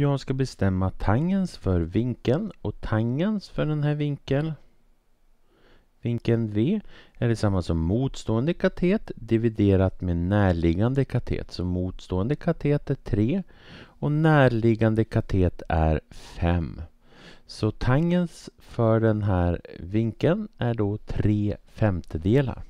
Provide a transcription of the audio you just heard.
jag ska bestämma tangens för vinkeln och tangens för den här vinkeln Vinkeln V är detsamma som motstående katet dividerat med närliggande katet. Så motstående katet är 3 och närliggande katet är 5. Så tangens för den här vinkeln är då 3 femtedelar.